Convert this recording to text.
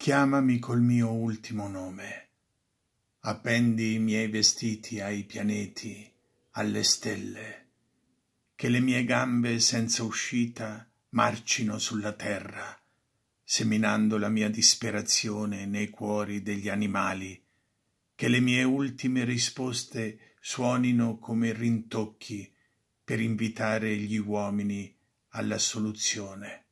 chiamami col mio ultimo nome. Appendi i miei vestiti ai pianeti, alle stelle, che le mie gambe senza uscita marcino sulla terra, seminando la mia disperazione nei cuori degli animali, che le mie ultime risposte suonino come rintocchi per invitare gli uomini alla soluzione.